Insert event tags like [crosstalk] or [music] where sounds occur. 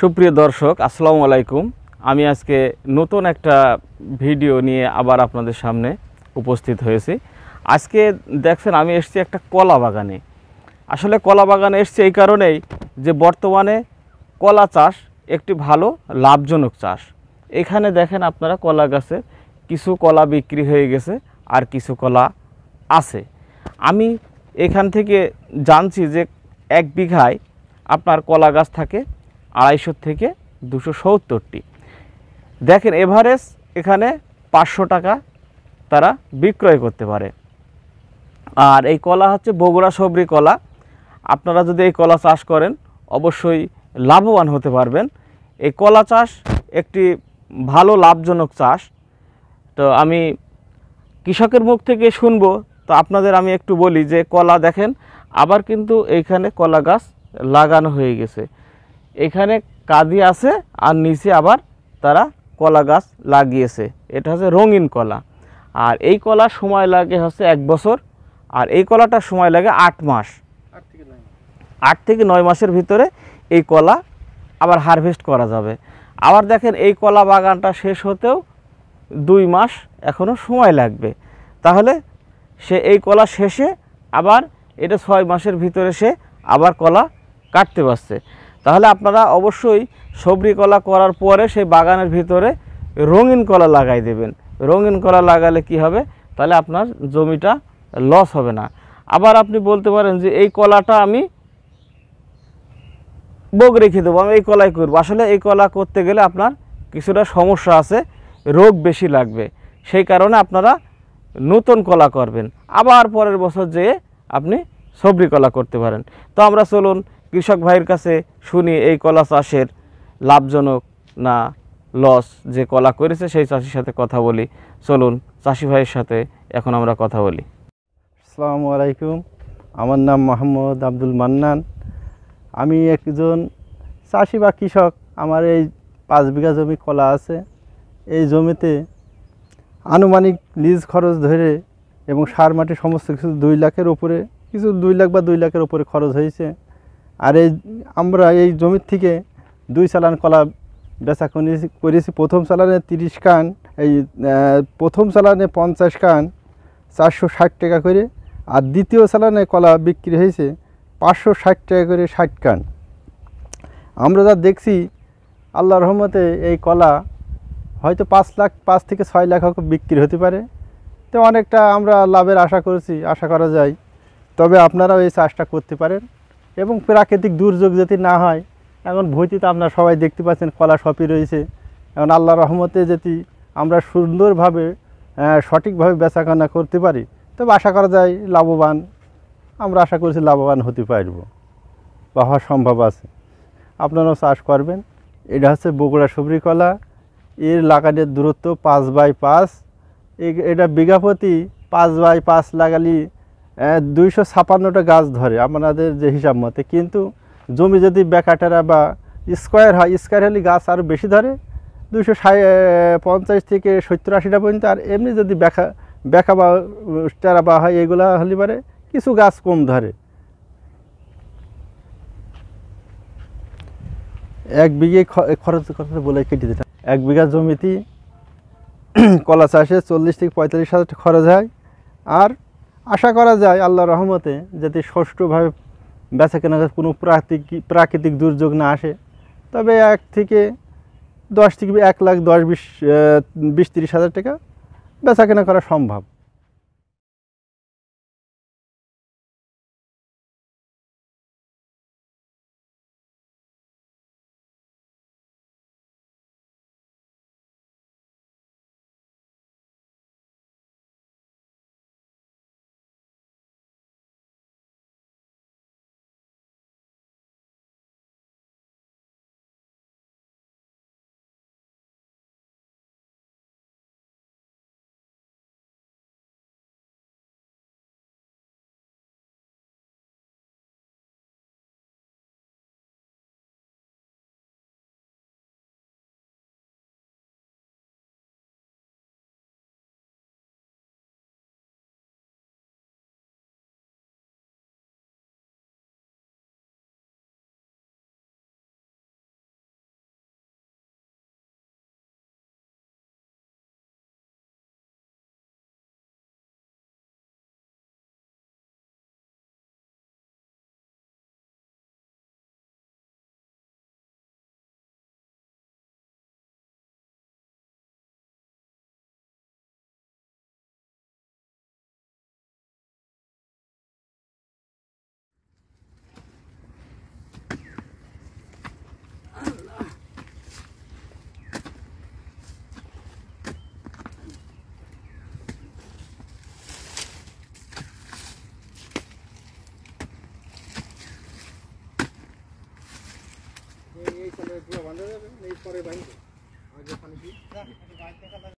সুপ্রিয় দর্শক আসসালামু আলাইকুম আমি আজকে নতুন একটা ভিডিও নিয়ে আবার আপনাদের সামনে উপস্থিত হয়েছি আজকে দেখছেন আমি এসছি একটা কলা বাগানে আসলে কলা বাগানে এসছি এই কারণেই যে বর্তমানে কলা চাষ একটি ভালো লাভজনক চাষ এখানে দেখেন আপনারা কলা গাছে কিছু কলা বিক্রি হয়ে গেছে আর কিছু কলা আছে আমি এখান থেকে জানছি যে এক বিঘায় আপনার কলা গাছ থাকে আড়াইশো থেকে দুশো সত্তরটি দেখেন এভারেজ এখানে পাঁচশো টাকা তারা বিক্রয় করতে পারে আর এই কলা হচ্ছে বগুড়া সবরি কলা আপনারা যদি এই কলা চাষ করেন অবশ্যই লাভবান হতে পারবেন এই কলা চাষ একটি ভালো লাভজনক চাষ তো আমি কৃষকের মুখ থেকে শুনবো তো আপনাদের আমি একটু বলি যে কলা দেখেন আবার কিন্তু এইখানে কলা গাছ লাগানো হয়ে গেছে এখানে কাঁদি আছে আর নিচে আবার তারা কলা গাছ লাগিয়েছে এটা হচ্ছে রঙিন কলা আর এই কলা সময় লাগে হচ্ছে এক বছর আর এই কলাটা সময় লাগে আট মাস আট থেকে নয় মাসের ভিতরে এই কলা আবার হারভেস্ট করা যাবে আবার দেখেন এই কলা বাগানটা শেষ হতেও দুই মাস এখনও সময় লাগবে তাহলে সে এই কলা শেষে আবার এটা ছয় মাসের ভিতরে সে আবার কলা কাটতে পারছে তাহলে আপনারা অবশ্যই সবরি কলা করার পরে সেই বাগানের ভিতরে রঙিন কলা লাগাই দেবেন রঙিন কলা লাগালে কি হবে তাহলে আপনার জমিটা লস হবে না আবার আপনি বলতে পারেন যে এই কলাটা আমি বোগ রেখে দেবো আমি এই কলাই করবো আসলে এই কলা করতে গেলে আপনার কিছুটা সমস্যা আছে রোগ বেশি লাগবে সেই কারণে আপনারা নতুন কলা করবেন আবার পরের বছর যেয়ে আপনি সবরি কলা করতে পারেন তো আমরা চলুন কৃষক ভাইয়ের কাছে শুনি এই কলা চাষের লাভজনক না লস যে কলা করেছে সেই চাষির সাথে কথা বলি চলুন চাষি ভাইয়ের সাথে এখন আমরা কথা বলি আসসালামু আলাইকুম আমার নাম মোহাম্মদ আব্দুল মান্নান আমি একজন চাষি বা কৃষক আমার এই পাঁচ বিঘা জমি কলা আছে এই জমিতে আনুমানিক লিজ খরচ ধরে এবং সার মাটি সমস্ত কিছু দুই লাখের ওপরে কিছু দুই লাখ বা দুই লাখের ওপরে খরচ হয়েছে আর এই আমরা এই জমির থেকে দুই চালান কলা বেচা করেছি প্রথম চালানে তিরিশ কান এই প্রথম চালানে পঞ্চাশ কান চারশো ষাট টাকা করে আর দ্বিতীয় চালানে কলা বিক্রি হয়েছে পাঁচশো ষাট টাকা করে ষাট কান আমরা যা দেখছি আল্লাহ রহমতে এই কলা হয়তো পাঁচ লাখ পাঁচ থেকে ছয় লাখ বিক্রি হতে পারে তো অনেকটা আমরা লাভের আশা করেছি আশা করা যায় তবে আপনারাও এই চাষটা করতে পারেন এবং প্রাকৃতিক দুর্যোগ যদি না হয় এখন তো আপনারা সবাই দেখতে পাচ্ছেন কলা সপি রয়েছে এখন আল্লাহ রহমতে যদি আমরা সুন্দরভাবে সঠিকভাবে বেচাকেনা করতে পারি তবে আশা করা যায় লাভবান আমরা আশা করছি লাভবান হতে পারব বা হওয়া সম্ভব আছে আপনারাও চাষ করবেন এটা হচ্ছে বগুড়া সবরিকলা এর লাগানের দূরত্ব পাঁচ বাই পাঁচ এটা বিঘাপতি পাঁচ বাই পাঁচ লাগালি দুইশো ছাপান্নটা গাছ ধরে আপনাদের যে হিসাব মতে কিন্তু জমি যদি বেকাটারা বা স্কোয়ার হয় স্কোয়ার হলে গাছ আরও বেশি ধরে দুইশো পঞ্চাশ থেকে সত্তর আশিটা পর্যন্ত আর এমনি যদি ব্যাখা ব্যাখা বা টেরা বা হয় এগুলা হলে পারে কিছু গাছ কম ধরে এক বিঘে খরচ কথা বলে কেটে দিতাম এক বিঘা জমিতে [clears throat] কলা চাষে চল্লিশ থেকে পঁয়তাল্লিশ হাজার খরচ হয় আর আশা করা যায় আল্লাহ রহমতে যাতে ষষ্ঠভাবে বেচা যায় কোনো প্রাকৃতিক প্রাকৃতিক দুর্যোগ না আসে তবে এক থেকে দশ থেকে এক লাখ দশ বিশ বিশ তিরিশ হাজার টাকা বেচা কেনা করা সম্ভব সময় পুরো বাঁধা যাবে এই পরে বাইরে আগে পানি দিয়ে